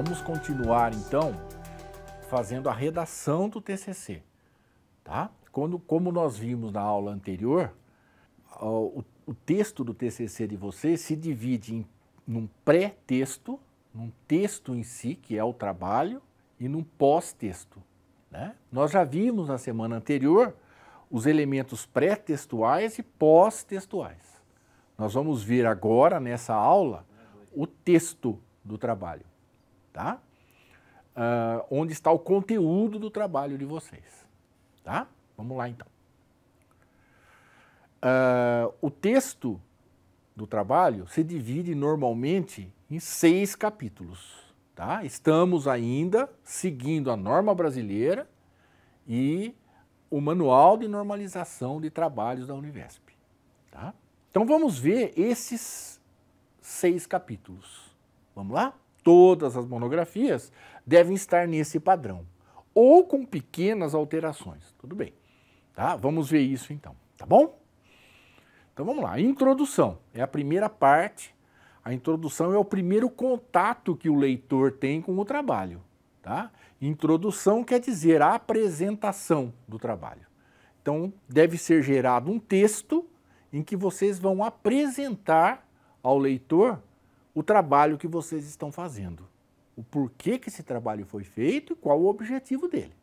Vamos continuar então fazendo a redação do TCC, tá? Quando, como nós vimos na aula anterior, o, o texto do TCC de vocês se divide em num pré-texto, num texto em si, que é o trabalho, e num pós-texto. Né? Nós já vimos na semana anterior os elementos pré-textuais e pós-textuais. Nós vamos ver agora, nessa aula, o texto do trabalho tá? Uh, onde está o conteúdo do trabalho de vocês, tá? Vamos lá então. Uh, o texto do trabalho se divide normalmente em seis capítulos, tá? Estamos ainda seguindo a norma brasileira e o manual de normalização de trabalhos da Univesp, tá? Então vamos ver esses seis capítulos. Vamos lá? todas as monografias devem estar nesse padrão, ou com pequenas alterações. Tudo bem. Tá? Vamos ver isso então, tá bom? Então vamos lá. Introdução é a primeira parte. A introdução é o primeiro contato que o leitor tem com o trabalho, tá? Introdução quer dizer a apresentação do trabalho. Então deve ser gerado um texto em que vocês vão apresentar ao leitor o trabalho que vocês estão fazendo, o porquê que esse trabalho foi feito e qual o objetivo dele.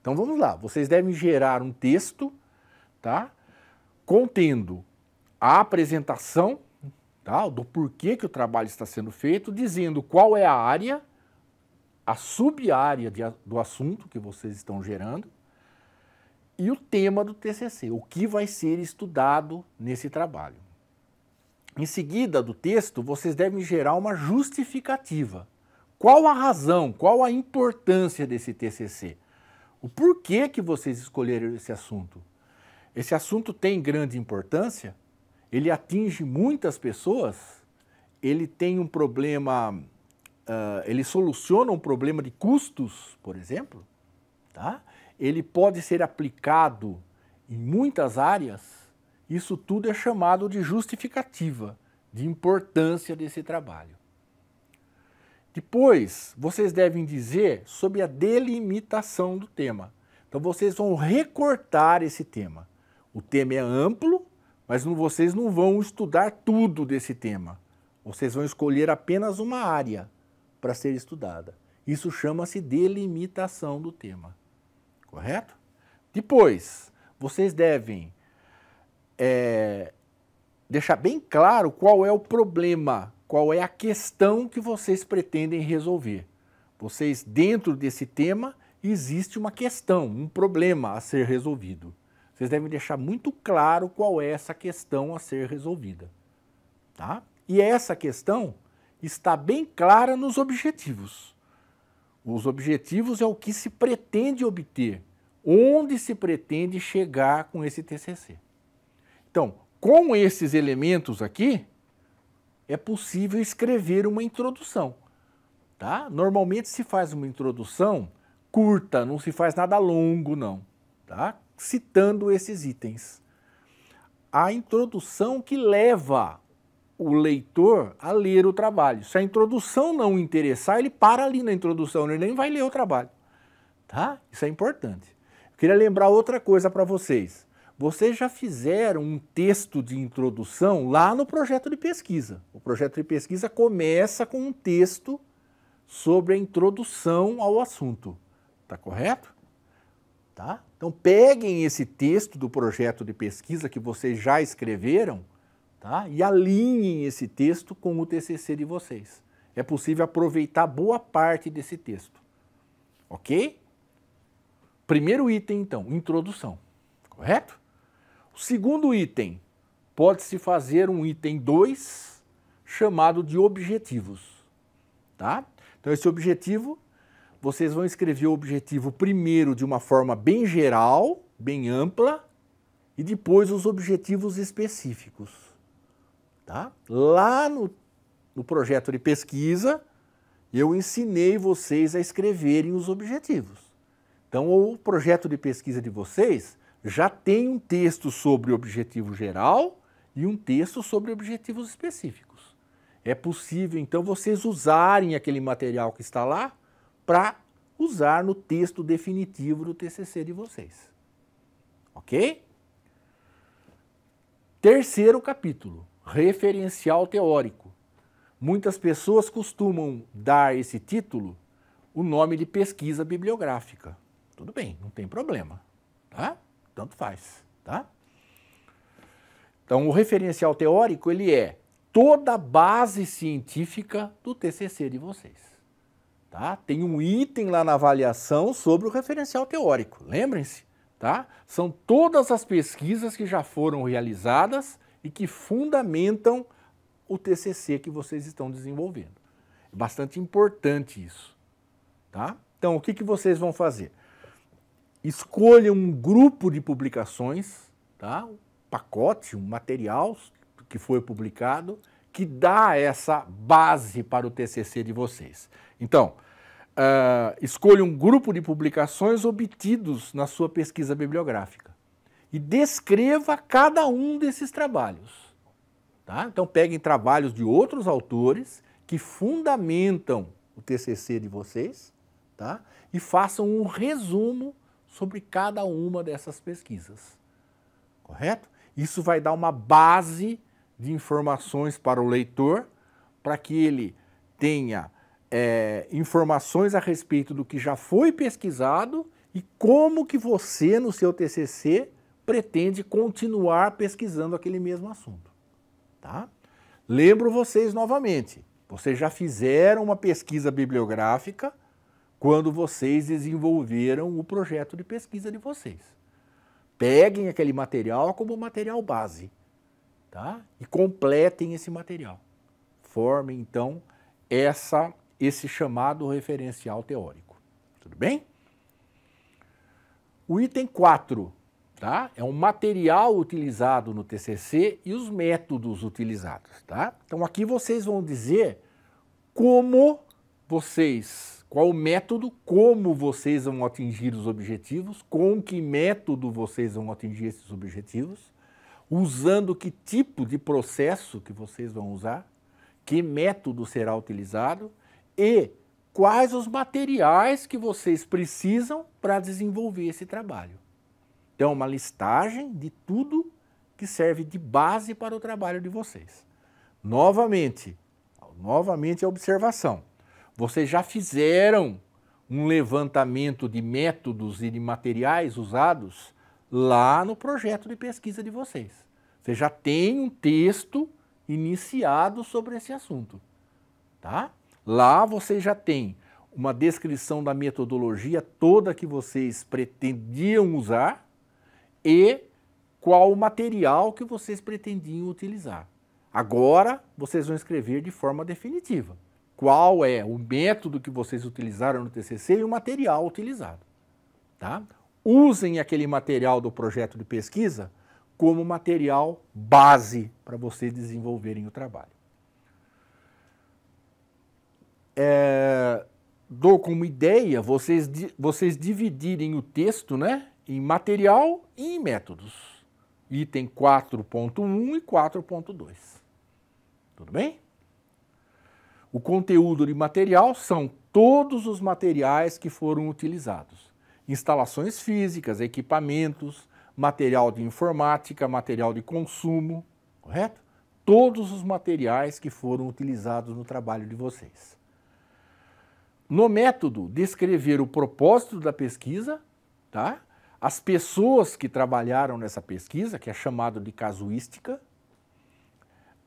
Então vamos lá, vocês devem gerar um texto, tá? Contendo a apresentação tá? do porquê que o trabalho está sendo feito, dizendo qual é a área, a sub-área do assunto que vocês estão gerando e o tema do TCC, o que vai ser estudado nesse trabalho. Em seguida do texto, vocês devem gerar uma justificativa. Qual a razão, qual a importância desse TCC? O porquê que vocês escolheram esse assunto? Esse assunto tem grande importância? Ele atinge muitas pessoas? Ele tem um problema, uh, ele soluciona um problema de custos, por exemplo? Tá? Ele pode ser aplicado em muitas áreas? Isso tudo é chamado de justificativa de importância desse trabalho. Depois, vocês devem dizer sobre a delimitação do tema. Então, vocês vão recortar esse tema. O tema é amplo, mas vocês não vão estudar tudo desse tema. Vocês vão escolher apenas uma área para ser estudada. Isso chama-se delimitação do tema. Correto? Depois, vocês devem é, deixar bem claro qual é o problema, qual é a questão que vocês pretendem resolver. Vocês, dentro desse tema, existe uma questão, um problema a ser resolvido. Vocês devem deixar muito claro qual é essa questão a ser resolvida. Tá? E essa questão está bem clara nos objetivos. Os objetivos é o que se pretende obter, onde se pretende chegar com esse TCC. Então, com esses elementos aqui, é possível escrever uma introdução. Tá? Normalmente se faz uma introdução curta, não se faz nada longo, não. Tá? Citando esses itens. A introdução que leva o leitor a ler o trabalho. Se a introdução não interessar, ele para ali na introdução, ele nem vai ler o trabalho. Tá? Isso é importante. Eu queria lembrar outra coisa para vocês. Vocês já fizeram um texto de introdução lá no projeto de pesquisa. O projeto de pesquisa começa com um texto sobre a introdução ao assunto. Tá correto? Tá? Então peguem esse texto do projeto de pesquisa que vocês já escreveram tá? e alinhem esse texto com o TCC de vocês. É possível aproveitar boa parte desse texto. Ok? Primeiro item, então, introdução. Correto? O segundo item, pode-se fazer um item 2 chamado de objetivos. Tá? Então, esse objetivo, vocês vão escrever o objetivo primeiro de uma forma bem geral, bem ampla, e depois os objetivos específicos. Tá? Lá no, no projeto de pesquisa, eu ensinei vocês a escreverem os objetivos. Então, o projeto de pesquisa de vocês já tem um texto sobre o objetivo geral e um texto sobre objetivos específicos. É possível, então, vocês usarem aquele material que está lá para usar no texto definitivo do TCC de vocês. Ok? Terceiro capítulo: referencial teórico. Muitas pessoas costumam dar esse título o nome de pesquisa bibliográfica. Tudo bem, não tem problema. Tá? tanto faz, tá? Então, o referencial teórico, ele é toda a base científica do TCC de vocês, tá? Tem um item lá na avaliação sobre o referencial teórico, lembrem-se, tá? São todas as pesquisas que já foram realizadas e que fundamentam o TCC que vocês estão desenvolvendo. É bastante importante isso, tá? Então, o que, que vocês vão fazer? escolha um grupo de publicações, tá? um pacote, um material que foi publicado, que dá essa base para o TCC de vocês. Então, uh, escolha um grupo de publicações obtidos na sua pesquisa bibliográfica e descreva cada um desses trabalhos. Tá? Então, peguem trabalhos de outros autores que fundamentam o TCC de vocês tá? e façam um resumo sobre cada uma dessas pesquisas. Correto? Isso vai dar uma base de informações para o leitor, para que ele tenha é, informações a respeito do que já foi pesquisado e como que você, no seu TCC, pretende continuar pesquisando aquele mesmo assunto. Tá? Lembro vocês novamente, vocês já fizeram uma pesquisa bibliográfica quando vocês desenvolveram o projeto de pesquisa de vocês. Peguem aquele material como material base, tá? E completem esse material. Formem então essa esse chamado referencial teórico. Tudo bem? O item 4, tá? É um material utilizado no TCC e os métodos utilizados, tá? Então aqui vocês vão dizer como vocês qual o método, como vocês vão atingir os objetivos, com que método vocês vão atingir esses objetivos, usando que tipo de processo que vocês vão usar, que método será utilizado e quais os materiais que vocês precisam para desenvolver esse trabalho. Então, uma listagem de tudo que serve de base para o trabalho de vocês. Novamente, novamente a observação vocês já fizeram um levantamento de métodos e de materiais usados lá no projeto de pesquisa de vocês. Você já tem um texto iniciado sobre esse assunto, tá? Lá você já tem uma descrição da metodologia toda que vocês pretendiam usar e qual o material que vocês pretendiam utilizar. Agora vocês vão escrever de forma definitiva qual é o método que vocês utilizaram no TCC e o material utilizado. Tá? Usem aquele material do projeto de pesquisa como material base para vocês desenvolverem o trabalho. É, dou como ideia vocês, vocês dividirem o texto né, em material e em métodos. Item 4.1 e 4.2. Tudo bem? O conteúdo de material são todos os materiais que foram utilizados: instalações físicas, equipamentos, material de informática, material de consumo, correto? Todos os materiais que foram utilizados no trabalho de vocês. No método, descrever o propósito da pesquisa, tá? as pessoas que trabalharam nessa pesquisa, que é chamado de casuística,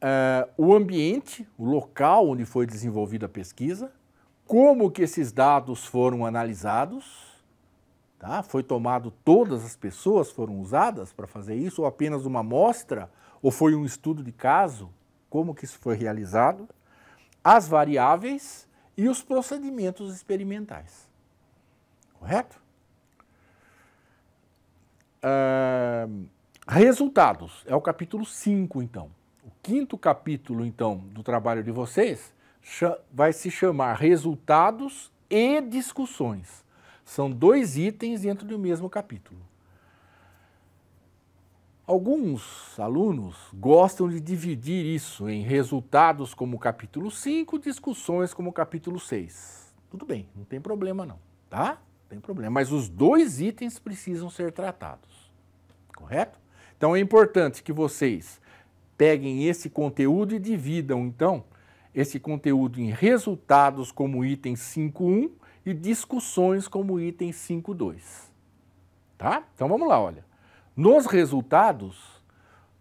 uh, o ambiente, o local onde foi desenvolvida a pesquisa, como que esses dados foram analisados, tá? foi tomado todas as pessoas foram usadas para fazer isso, ou apenas uma amostra, ou foi um estudo de caso, como que isso foi realizado, as variáveis e os procedimentos experimentais. Correto? Uh, resultados, é o capítulo 5, então quinto capítulo, então, do trabalho de vocês vai se chamar Resultados e Discussões. São dois itens dentro do mesmo capítulo. Alguns alunos gostam de dividir isso em resultados como capítulo 5, discussões como capítulo 6. Tudo bem, não tem problema não, tá? Não tem problema, mas os dois itens precisam ser tratados. Correto? Então é importante que vocês Peguem esse conteúdo e dividam, então, esse conteúdo em resultados como item 5.1 e discussões como item 5.2. Tá? Então vamos lá, olha. Nos resultados,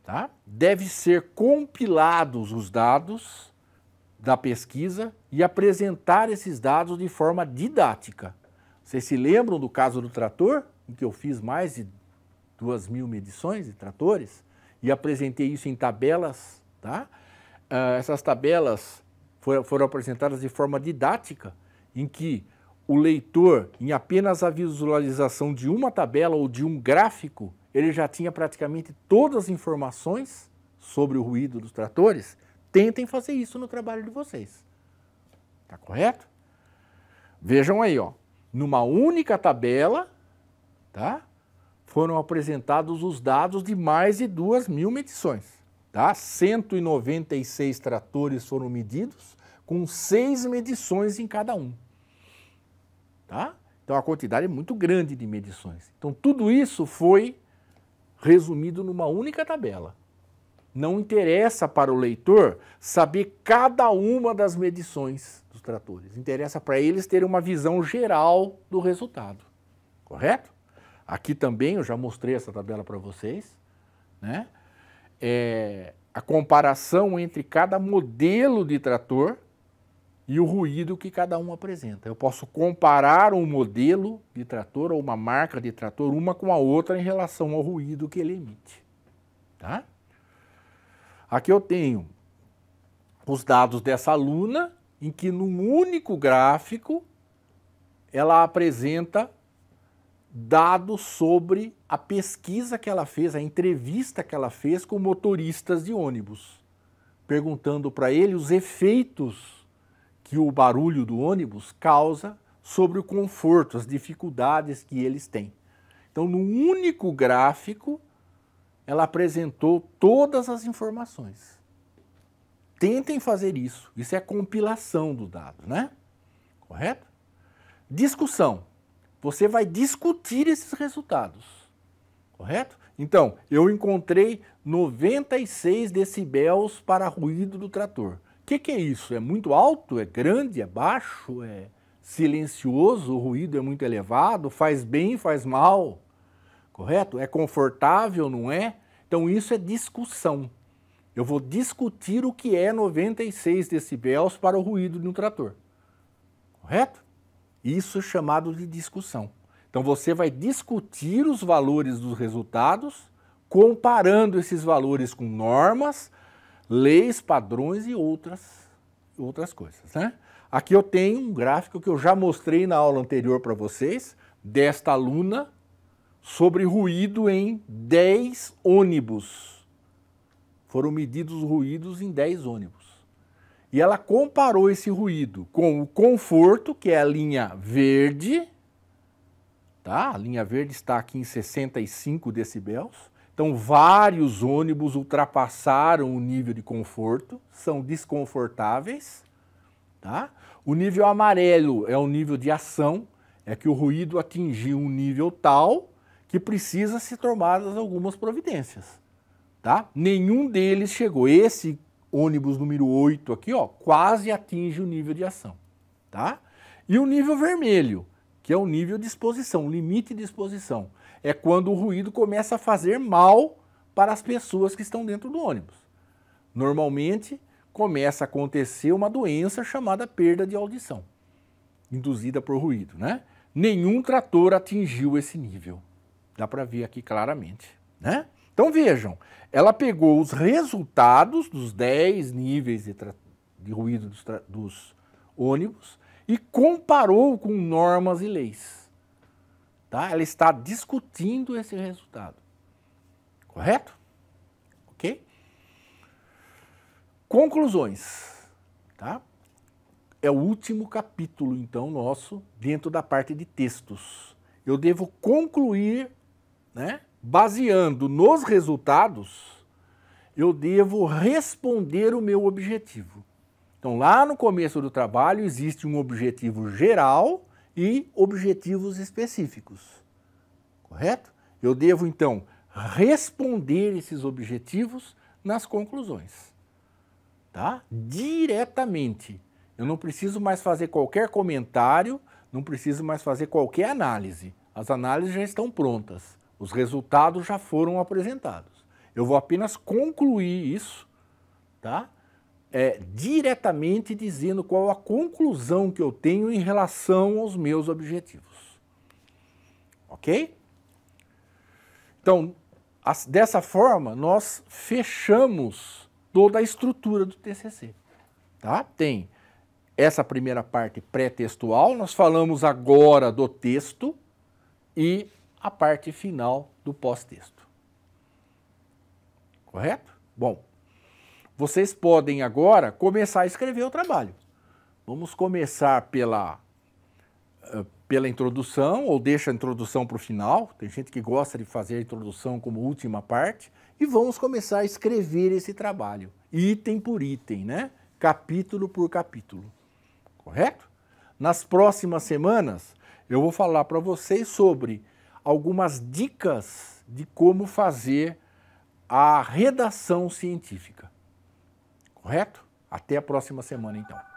tá? Deve ser compilados os dados da pesquisa e apresentar esses dados de forma didática. Vocês se lembram do caso do trator, em que eu fiz mais de duas mil medições de tratores? e apresentei isso em tabelas. Tá? Uh, essas tabelas foram, foram apresentadas de forma didática, em que o leitor, em apenas a visualização de uma tabela ou de um gráfico, ele já tinha praticamente todas as informações sobre o ruído dos tratores. Tentem fazer isso no trabalho de vocês. Tá correto? Vejam aí, ó, numa única tabela, tá? foram apresentados os dados de mais de 2 mil medições. Tá? 196 tratores foram medidos, com seis medições em cada um. Tá? Então a quantidade é muito grande de medições. Então tudo isso foi resumido numa única tabela. Não interessa para o leitor saber cada uma das medições dos tratores. Interessa para eles terem uma visão geral do resultado. Correto? Aqui também eu já mostrei essa tabela para vocês. Né? É, a comparação entre cada modelo de trator e o ruído que cada um apresenta. Eu posso comparar um modelo de trator ou uma marca de trator uma com a outra em relação ao ruído que ele emite. Tá? Aqui eu tenho os dados dessa aluna em que num único gráfico ela apresenta dados sobre a pesquisa que ela fez, a entrevista que ela fez com motoristas de ônibus, perguntando para ele os efeitos que o barulho do ônibus causa sobre o conforto, as dificuldades que eles têm. Então, no único gráfico, ela apresentou todas as informações. Tentem fazer isso. Isso é compilação do dado, né? Correto? Discussão. Você vai discutir esses resultados, correto? Então, eu encontrei 96 decibels para ruído do trator. O que, que é isso? É muito alto? É grande? É baixo? É silencioso? O ruído é muito elevado? Faz bem? Faz mal? Correto? É confortável? Não é? Então, isso é discussão. Eu vou discutir o que é 96 decibels para o ruído de um trator. Correto? Isso é chamado de discussão. Então você vai discutir os valores dos resultados, comparando esses valores com normas, leis, padrões e outras, outras coisas. Né? Aqui eu tenho um gráfico que eu já mostrei na aula anterior para vocês, desta aluna, sobre ruído em 10 ônibus. Foram medidos ruídos em 10 ônibus. E ela comparou esse ruído com o conforto, que é a linha verde, tá? A linha verde está aqui em 65 decibels. Então, vários ônibus ultrapassaram o nível de conforto, são desconfortáveis, tá? O nível amarelo é o nível de ação, é que o ruído atingiu um nível tal que precisa se tomadas algumas providências, tá? Nenhum deles chegou. Esse ônibus número 8 aqui, ó, quase atinge o nível de ação, tá? E o nível vermelho, que é o nível de exposição, limite de exposição, é quando o ruído começa a fazer mal para as pessoas que estão dentro do ônibus. Normalmente começa a acontecer uma doença chamada perda de audição, induzida por ruído, né? Nenhum trator atingiu esse nível. Dá para ver aqui claramente, né? Então vejam, ela pegou os resultados dos 10 níveis de, de ruído dos, dos ônibus e comparou com normas e leis. Tá? Ela está discutindo esse resultado. Correto? Ok? Conclusões. Tá? É o último capítulo, então, nosso, dentro da parte de textos. Eu devo concluir né, baseando nos resultados, eu devo responder o meu objetivo. Então, lá no começo do trabalho, existe um objetivo geral e objetivos específicos. Correto? Eu devo, então, responder esses objetivos nas conclusões. Tá? Diretamente. Eu não preciso mais fazer qualquer comentário, não preciso mais fazer qualquer análise. As análises já estão prontas. Os resultados já foram apresentados. Eu vou apenas concluir isso, tá? É, diretamente dizendo qual a conclusão que eu tenho em relação aos meus objetivos. Ok? Então, as, dessa forma, nós fechamos toda a estrutura do TCC. Tá? Tem essa primeira parte pré-textual, nós falamos agora do texto e a parte final do pós-texto. Correto? Bom, vocês podem agora começar a escrever o trabalho. Vamos começar pela, eh, pela introdução, ou deixa a introdução para o final. Tem gente que gosta de fazer a introdução como última parte. E vamos começar a escrever esse trabalho, item por item, né? capítulo por capítulo. Correto? Nas próximas semanas, eu vou falar para vocês sobre algumas dicas de como fazer a redação científica. Correto? Até a próxima semana, então.